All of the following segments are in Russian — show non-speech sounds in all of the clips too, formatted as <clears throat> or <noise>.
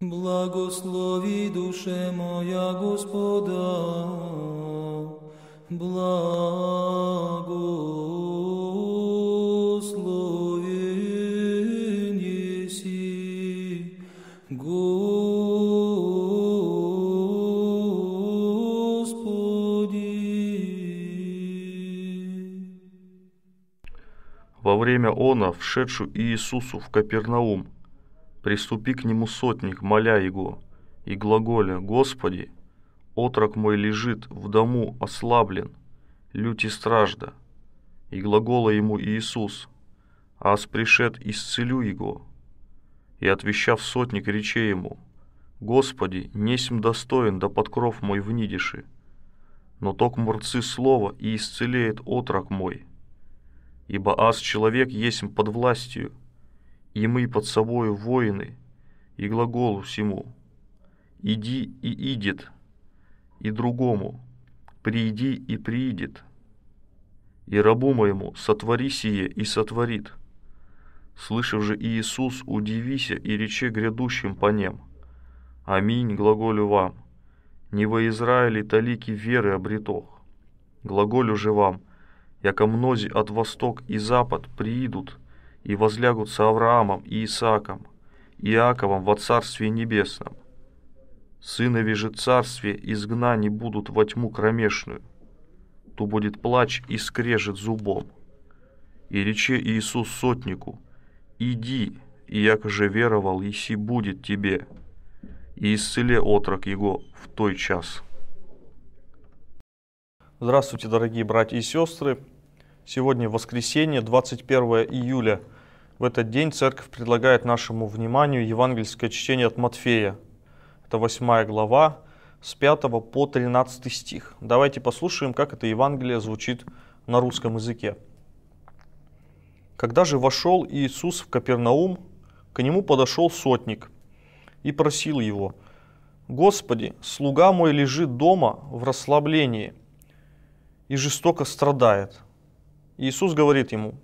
Благослови душе моя Господа, благослови неси, Господи. Во время она, вшедшую Иисусу в Капернаум, Приступи к нему сотник, моля его, и глаголя «Господи, отрок мой лежит в дому ослаблен, лють стражда». И глагола ему Иисус, ас пришед, исцелю его». И отвещав сотник, рече ему, «Господи, несем достоин да кров мой внидиши, но ток мурцы слова и исцелеет отрок мой, ибо ас человек есмь под властью, и мы под собою воины, и глаголу всему. Иди и идет, и другому, прииди и приидет. И рабу моему сотвори сие и сотворит. Слышав же Иисус, удивися и рече грядущим по нем. Аминь, глаголю вам, не во Израиле талики веры обретох. Глаголю же вам, яко мнози от восток и запад приидут – и возлягут с Авраамом и Исааком, Иаковом во Царстве Небесном. Сынови же царстве изгнани будут во тьму кромешную. То будет плач и скрежет зубом. И рече Иисус сотнику, «Иди, и яко же веровал, иси будет тебе» и исцели отрок его в той час. Здравствуйте, дорогие братья и сестры! Сегодня воскресенье, 21 июля в этот день церковь предлагает нашему вниманию евангельское чтение от Матфея. Это 8 глава, с 5 по 13 стих. Давайте послушаем, как это Евангелие звучит на русском языке. Когда же вошел Иисус в Капернаум, к нему подошел сотник и просил его, «Господи, слуга мой лежит дома в расслаблении и жестоко страдает». Иисус говорит ему,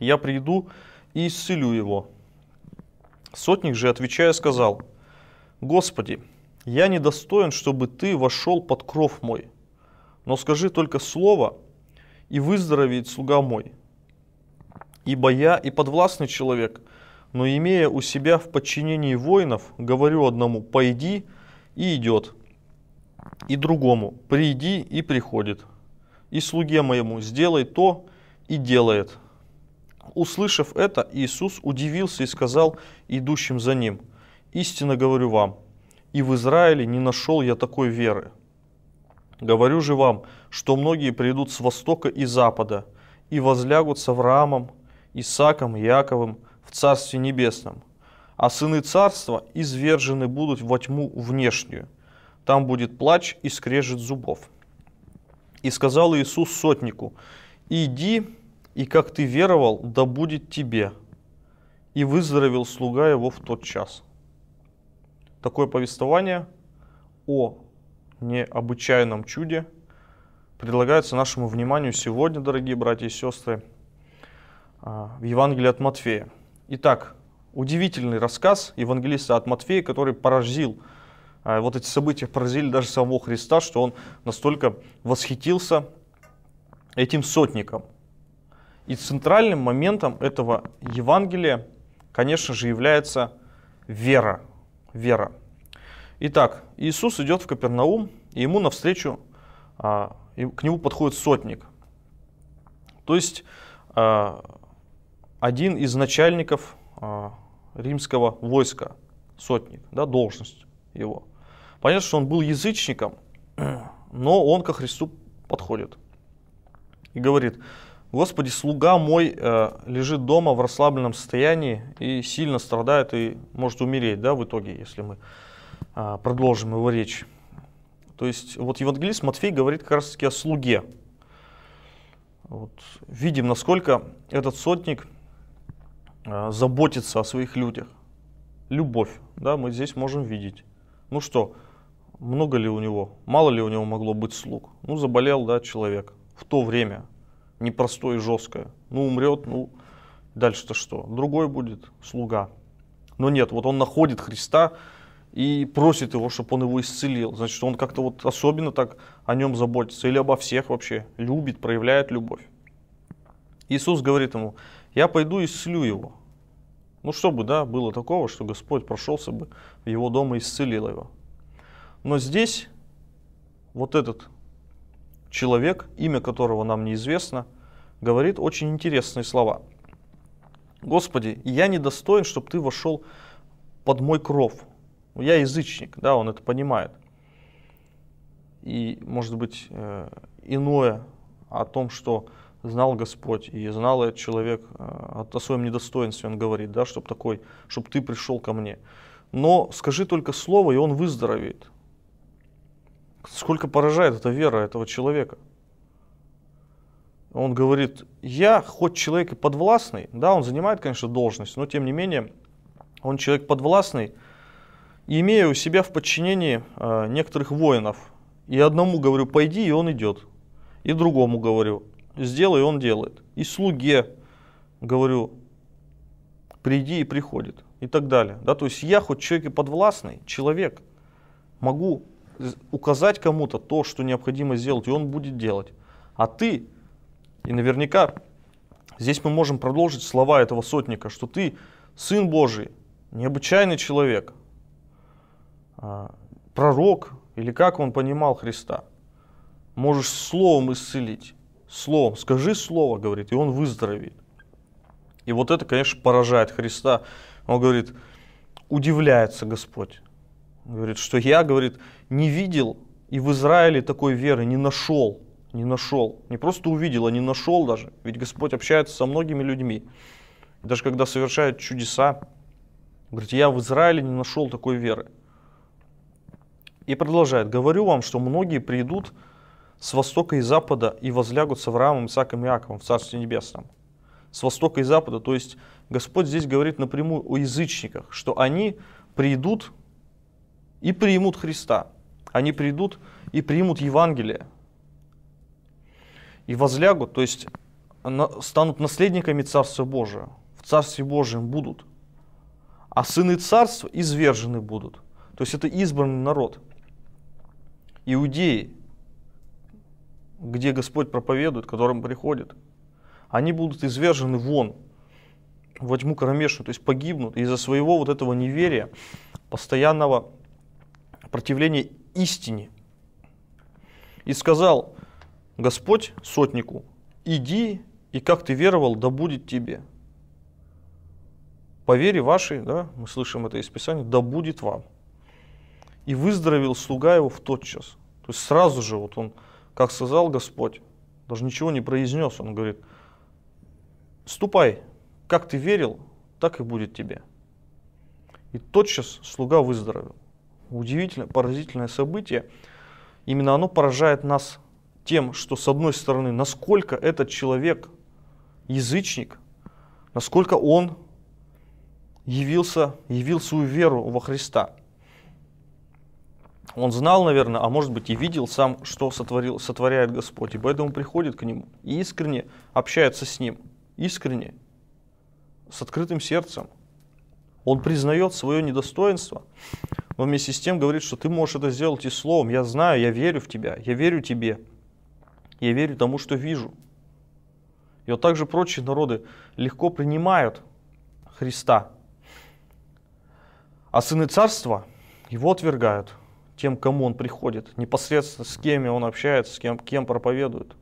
«Я приду и исцелю его». Сотник же, отвечая, сказал, «Господи, я недостоин, чтобы ты вошел под кров мой, но скажи только слово, и выздоровеет слуга мой. Ибо я и подвластный человек, но имея у себя в подчинении воинов, говорю одному «пойди» и идет, и другому «приди» и приходит, и слуге моему «сделай то» и делает, Услышав это, Иисус удивился и сказал идущим за ним, «Истинно говорю вам, и в Израиле не нашел я такой веры. Говорю же вам, что многие придут с востока и запада и возлягут с Авраамом, Исаком, Яковым в Царстве Небесном, а сыны Царства извержены будут во тьму внешнюю. Там будет плач и скрежет зубов». И сказал Иисус сотнику, «Иди, и как ты веровал, да будет тебе. И выздоровел слуга его в тот час. Такое повествование о необычайном чуде предлагается нашему вниманию сегодня, дорогие братья и сестры, а, в Евангелии от Матфея. Итак, удивительный рассказ евангелиста от Матфея, который поразил, а, вот эти события поразили даже самого Христа, что он настолько восхитился этим сотником – и центральным моментом этого Евангелия, конечно же, является вера. Вера. Итак, Иисус идет в Капернаум, и ему навстречу, а, и к нему подходит сотник. То есть а, один из начальников а, римского войска, сотник, да, должность его. Понятно, что он был язычником, <clears throat> но он ко Христу подходит и говорит, Господи, слуга мой э, лежит дома в расслабленном состоянии и сильно страдает и может умереть, да, в итоге, если мы э, продолжим его речь. То есть вот евангелист Матфей говорит как раз таки о слуге. Вот, видим, насколько этот сотник э, заботится о своих людях. Любовь, да, мы здесь можем видеть. Ну что, много ли у него, мало ли у него могло быть слуг? Ну, заболел, да, человек в то время, непростое и жесткое. Ну, умрет, ну, дальше-то что? Другой будет слуга. Но нет, вот он находит Христа и просит его, чтобы он его исцелил. Значит, он как-то вот особенно так о нем заботится или обо всех вообще, любит, проявляет любовь. Иисус говорит ему, я пойду исцелю его. Ну, чтобы, да, было такого, что Господь прошелся бы в его дом и исцелил его. Но здесь вот этот человек, имя которого нам неизвестно, говорит очень интересные слова. «Господи, я недостоин, чтобы ты вошел под мой кров». Я язычник, да, он это понимает. И, может быть, э, иное о том, что знал Господь и знал этот человек э, о своем недостоинстве, он говорит, да, чтобы такой, чтобы ты пришел ко мне. Но скажи только слово, и он выздоровеет. Сколько поражает эта вера этого человека. Он говорит, я хоть человек и подвластный, да, он занимает, конечно, должность, но тем не менее, он человек подвластный, имея у себя в подчинении э, некоторых воинов. И одному говорю, пойди, и он идет. И другому говорю, сделай, и он делает. И слуге говорю, приди и приходит. И так далее. Да, то есть я хоть человек и подвластный, человек, могу указать кому-то то, что необходимо сделать, и он будет делать. А ты, и наверняка здесь мы можем продолжить слова этого сотника, что ты Сын Божий, необычайный человек, а, пророк, или как он понимал Христа, можешь словом исцелить, словом, скажи слово, говорит, и он выздоровеет. И вот это, конечно, поражает Христа. Он говорит, удивляется Господь, Говорит, что я, говорит, не видел и в Израиле такой веры не нашел, не нашел. Не просто увидел, а не нашел даже. Ведь Господь общается со многими людьми. Даже когда совершает чудеса, говорит, я в Израиле не нашел такой веры. И продолжает, говорю вам, что многие придут с востока и запада и возлягут с Авраамом, Исааком и Иаковом в Царстве Небесном. С востока и запада, то есть Господь здесь говорит напрямую о язычниках, что они придут и примут Христа. Они придут и примут Евангелие. И возлягут, то есть станут наследниками Царства Божия. В Царстве Божьем будут. А сыны Царства извержены будут. То есть это избранный народ. Иудеи, где Господь проповедует, которым приходит, они будут извержены вон, во тьму кромешную, то есть погибнут из-за своего вот этого неверия, постоянного противление истине. И сказал Господь сотнику, иди, и как ты веровал, да будет тебе. По вере вашей, да, мы слышим это из Писания, да будет вам. И выздоровел слуга его в тот час. То есть сразу же, вот он, как сказал Господь, даже ничего не произнес, он говорит, ступай, как ты верил, так и будет тебе. И тотчас слуга выздоровел удивительное, поразительное событие. Именно оно поражает нас тем, что с одной стороны, насколько этот человек язычник, насколько он явился, явил свою веру во Христа. Он знал, наверное, а может быть и видел сам, что сотворил, сотворяет Господь, и поэтому приходит к нему и искренне общается с ним, искренне, с открытым сердцем. Он признает свое недостоинство, но вместе с тем говорит, что ты можешь это сделать и словом. Я знаю, я верю в тебя, я верю тебе, я верю тому, что вижу. И вот также прочие народы легко принимают Христа. А сыны царства его отвергают тем, кому он приходит, непосредственно с кем он общается, с кем, кем проповедует.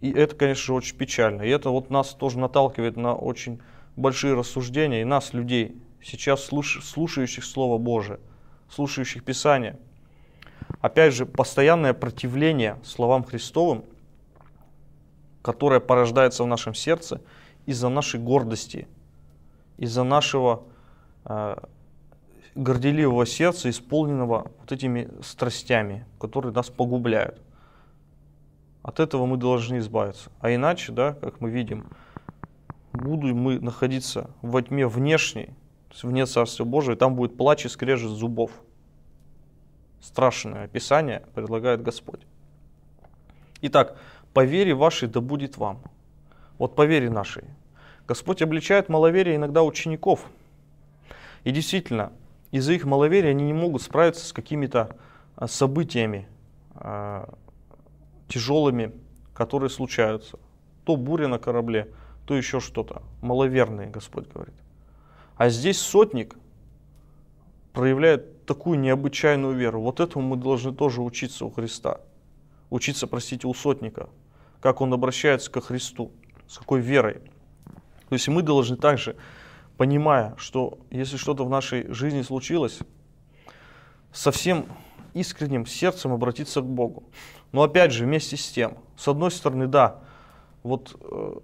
И это, конечно очень печально. И это вот нас тоже наталкивает на очень большие рассуждения и нас, людей, сейчас слуш, слушающих Слово Божие, слушающих Писание. Опять же, постоянное противление словам Христовым, которое порождается в нашем сердце из-за нашей гордости, из-за нашего э, горделивого сердца, исполненного вот этими страстями, которые нас погубляют. От этого мы должны избавиться. А иначе, да, как мы видим, будем мы находиться во тьме внешней, вне Царствия Божия, и там будет плач и скрежет зубов. Страшное описание предлагает Господь. Итак, по вере вашей да будет вам. Вот по вере нашей. Господь обличает маловерие иногда учеников. И действительно, из-за их маловерия они не могут справиться с какими-то а, событиями э, тяжелыми, которые случаются. То буря на корабле, то еще что-то. Маловерные, Господь говорит. А здесь сотник проявляет такую необычайную веру. Вот этому мы должны тоже учиться у Христа. Учиться, простите, у сотника. Как он обращается ко Христу, с какой верой. То есть мы должны также, понимая, что если что-то в нашей жизни случилось, совсем искренним сердцем обратиться к Богу. Но опять же, вместе с тем, с одной стороны, да, вот э,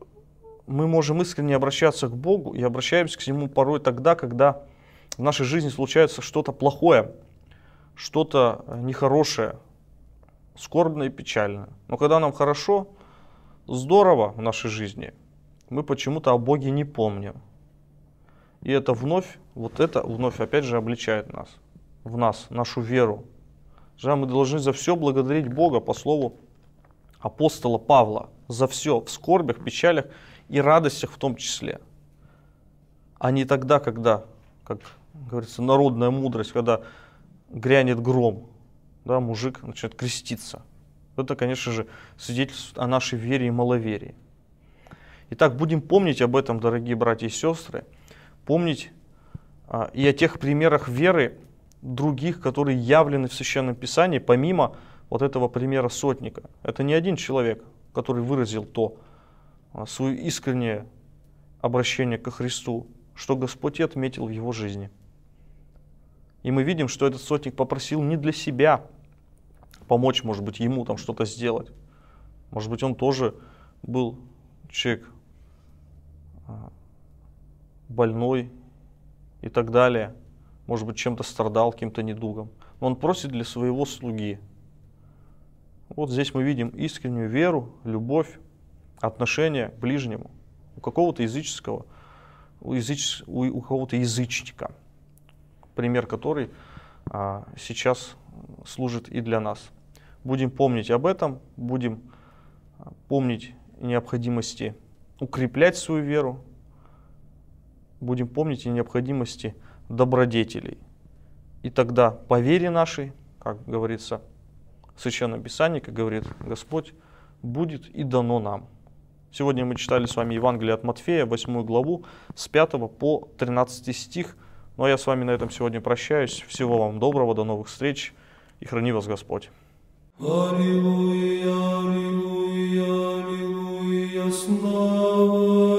мы можем искренне обращаться к Богу и обращаемся к Нему порой тогда, когда в нашей жизни случается что-то плохое, что-то э, нехорошее, скорбное и печальное. Но когда нам хорошо, здорово в нашей жизни, мы почему-то о Боге не помним. И это вновь, вот это вновь опять же обличает нас, в нас, нашу веру. Жа, мы должны за все благодарить Бога, по слову апостола Павла, за все в скорбях, печалях и радостях в том числе, а не тогда, когда, как говорится, народная мудрость, когда грянет гром, да, мужик начинает креститься. Это, конечно же, свидетельство о нашей вере и маловерии. Итак, будем помнить об этом, дорогие братья и сестры, помнить а, и о тех примерах веры других, которые явлены в Священном Писании, помимо вот этого примера сотника. Это не один человек, который выразил то, а, свое искреннее обращение ко Христу, что Господь и отметил в его жизни. И мы видим, что этот сотник попросил не для себя помочь, может быть, ему там что-то сделать. Может быть, он тоже был человек а, больной и так далее. Может быть, чем-то страдал, каким-то недугом. Но он просит для своего слуги. Вот здесь мы видим искреннюю веру, любовь, отношение к ближнему у какого-то языческого, у, языч, у, у какого-то язычника, пример который а, сейчас служит и для нас. Будем помнить об этом, будем а, помнить необходимости укреплять свою веру, будем помнить и необходимости добродетелей. И тогда по вере нашей, как говорится в Священном Писании, как говорит Господь, будет и дано нам. Сегодня мы читали с вами Евангелие от Матфея, 8 главу, с 5 по 13 стих. Ну а я с вами на этом сегодня прощаюсь. Всего вам доброго, до новых встреч и храни вас Господь. Аллилуйя, аллилуйя, аллилуйя, слава.